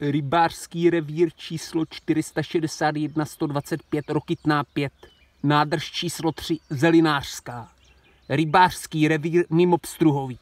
rybářský revír číslo 461 125 Rokitná 5, nádrž číslo 3 Zelinářská, rybářský revír mimo Pstruhový.